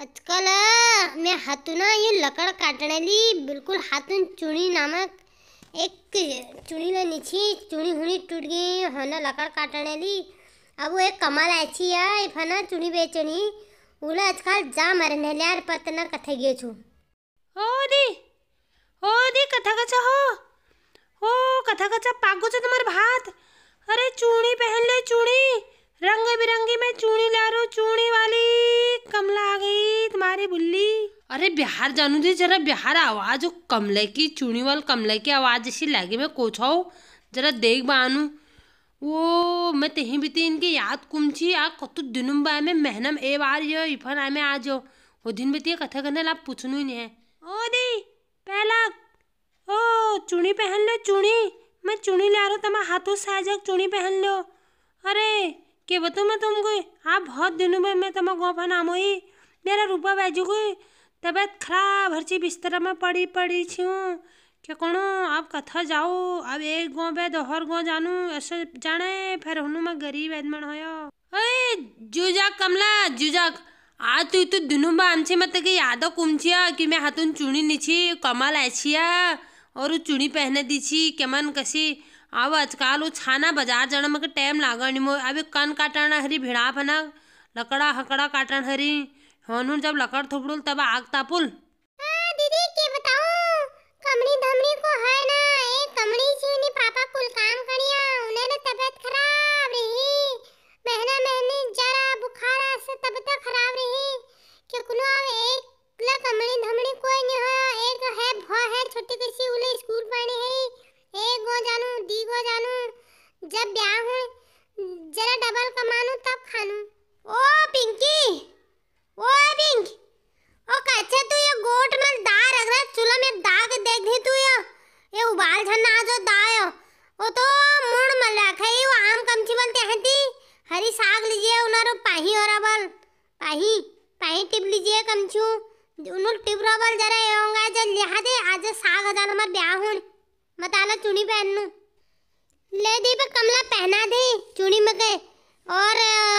आजकाल मी हातून ही लकड काटण्याली बिलकुल हातून चुणी नामक एक चुणीला नीची चुणी हुणी टूट गई हना हाँ लकड़ काटनेली अब वो एक कमाल ऐसी है इफ हना चुणी बेचनी उला आजकल जा मरने यार पतना कथे गए छु हो दी हो दी कथा कचा हो हो कथा कचा पागो छ तुम्हार भात बिहार जानू थी जरा बिहार आवाज कमले की चुनी वाल कमले की आवाज ऐसी लगे मैं कोछाओ जरा देख बानू वो मैं तहीं भी थी तो इनकी याद कुमची आ कत दिन बाय में मेहनम ए बार जो इफन में आ जाओ वो दिन भी तो कथा करने लाभ पूछनू ही नहीं है ओ दी पहला ओ चुनी पहन लो चुनी मैं चूड़ी ला रहा तमा हाथों से आ जाओ चुनी पहन लो अरे के बतो मैं तुमको आप बहुत दिनों में मैं तमा गोपा नाम हुई मेरा रूपा बैजू कोई तबियत તબિયત ખરાબ હરચી बिस्तरा पड़ी पड़ी છું કે કોણો अब कथा जाओ अब एक गाँव बे दोहर तो गाँव जानू ऐसे जाने फिर हनु मैं गरीब एदमन हो जूजा जुजा कमला जुजा आ तू तो दुनु बांछे मत के याद कुमछिया कि मैं हाथून चूड़ी नीची कमल ऐछिया और चूड़ी पहने दीछी केमन कसी अब आजकल वो छाना बाजार जाना मके टाइम लागण मो अब कान काटण हरी भिड़ा फना लकड़ा हकड़ा काटन हरी होनुन जब लकड़ थुपड़ुल तब आग तापुल हाँ, दीदी के बताऊं कमड़ी धमड़ी को है ना एक कमड़ी छी ने पापा कुल काम करिया उन्हें ना तो तबीयत खराब रही महीना महीने जरा बुखार से तबीयत खराब रही के कुनो आवे एक ला कमड़ी धमड़ी कोई नहीं है एक है भो है छोटी कृषि उले स्कूल पढ़े है एक गो जानू दी गो जानू जब ब्याह हो जरा डबल कमानू तब खानू ओ पिंकी ओ रिंग ओ कच्चे तू ये गोट में दा रख रहा चूल्हा में दाग देख दी तू ये ये उबाल छन आ जो दायो ओ तो मुड़ मल रखा है वो आम कमची बल कहती हरी साग लीजिए उनारो पाही और अबल पाही पाही टिप लीजिए कमचू उनुल टिप रबल जरा ये होंगे जो लिहा दे आज साग हजार हमार ब्याह हूं मताला चुनी पहन ले दीपक कमला पहना दे चुनी में गए और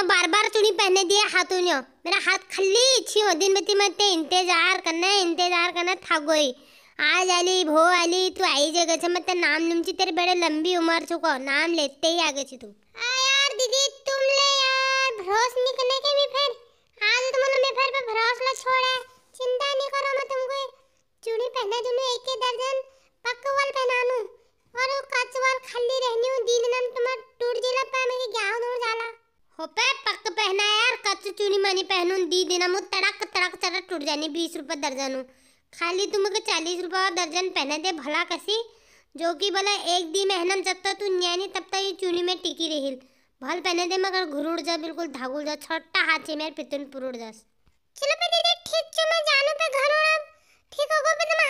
बार बार चुनी पहने दिए हाथों ने मेरा हाथ खली इच्छी हो दिन बती मत इंतजार करना है इंतजार करना था गोई आज आली भो आली तू आई जगह से मत नाम लूमची तेरे बड़े लंबी उम्र चुका नाम लेते ही आगे थी तू छूट जानी बीस रुपये दर्जन खाली तुम तुमको चालीस रुपये दर्जन पहने दे भला कसी जो कि भला एक दी मेहनत जब तक तू न्यानी तब तक ये चूनी में टिकी रही भल पहने दे मगर घुरुड़ जा बिल्कुल धागुल जा छोटा हाथी मेरे पितुन पुरुड़ जा चलो पे दीदी ठीक छ मैं जानू पे घर और अब ठीक होगा पे तुम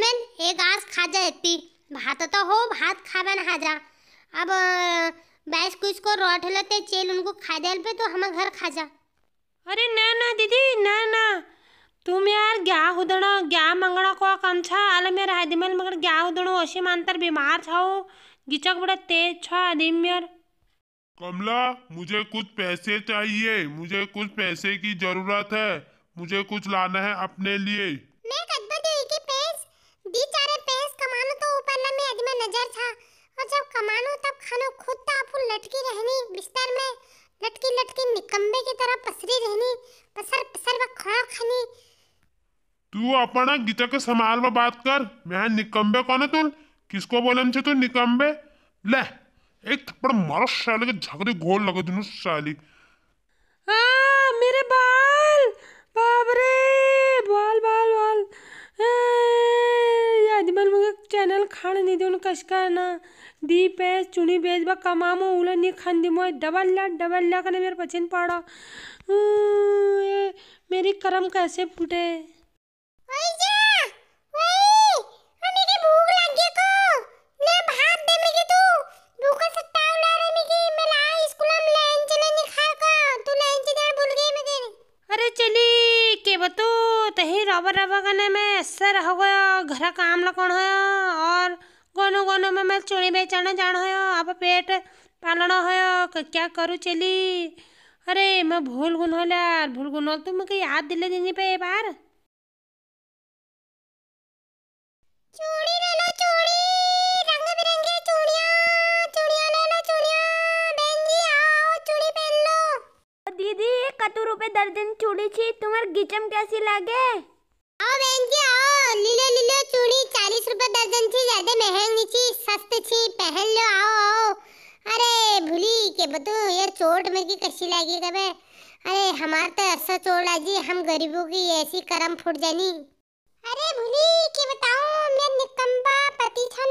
मेन एक गाज खाजा जा भात तो हो भात खाबे ना हाजरा अब बैस कुछ को रोट लेते चेल उनको खा दे पे तो हमारे घर खा जा अरे ना ना दीदी ना ना तुम यार ग्या हुदणो ग्या मंगणो को कम छ आले मेरा हादी मेल मगर ग्या हुदणो ओशी मानतर बीमार छो गिचक बड़ा तेज छ आदमी कमला मुझे कुछ पैसे चाहिए मुझे कुछ पैसे की जरूरत है मुझे कुछ लाना है अपने लिए लटकी लटकी निकम्बे की तरह पसरी रहनी पसर पसर व खड़ा खानी तू अपना गीता के संभाल में बात कर मैं निकम्बे कौन है तू किसको बोलन छे तू निकम्बे ले एक थप्पड़ मारो साले के झगड़े गोल लगे दोनों साली आ, मेरे बाल बाबरे बाल बाल चैनल खान निधुन कशकाना दी पैस चुनी बेज बा कमामो उला नहीं खान दी दिमो डबल ला डबल ला कने मेरे पचिन पाड़ा हम्म, मेरी करम कैसे फूटे आवर रवा में ऐसे रह गयो घर काम लगण हो और गोनू गोनू में मैं चूड़ी बेचने जान हो अब पेट पालना हो क्या करूँ चली अरे मैं भूल गुन हो यार भूल गुन हो तुम मुझे याद दिले देनी पे बार चूड़ी ले लो चूड़ी रंग बिरंगी चूड़ियां चूड़ियां ले लो चूड़ियां बहन आओ चूड़ी पहन लो दीदी कतु रुपए दर्जन चूड़ी छी तुम्हारे गिचम कैसी लगे बहन जी आओ लीलो लीलो चूड़ी चालीस रुपए दर्जन थी ज्यादा महंगी थी सस्त थी पहन लो आओ आओ अरे भूली के बतो यार चोट की कसी लगी कब अरे हमार तो ऐसा चोट जी हम गरीबों की ऐसी करम फुट जानी अरे भूली के बताओ मैं निकम्बा पति था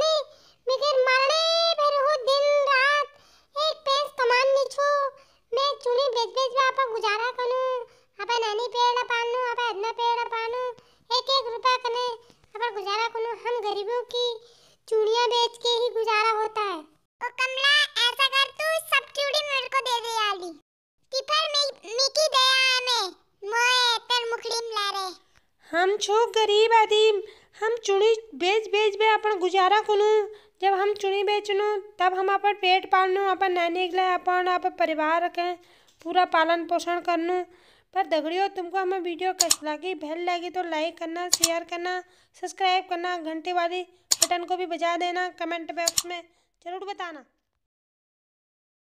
गरीबों की चूड़ियाँ बेच के ही गुजारा होता है ओ कमला ऐसा कर तू सब चूड़ी मेरे को दे दे आली तिपर मी, मिकी दया हमें मोए तर मुखड़ीम रे हम छो गरीब आदिम हम चूड़ी बेच बेच बे अपन गुजारा करूँ जब हम चुनी बेचनू तब हम अपन पेट पालनू अपन नानी के लिए अपन अपन परिवार के पूरा पालन पोषण करनू पर दगड़ियों तुमको हमें वीडियो कैसी लगी बेल लगी तो लाइक करना शेयर करना सब्सक्राइब करना घंटे वाली बटन को भी बजा देना कमेंट बॉक्स में ज़रूर बताना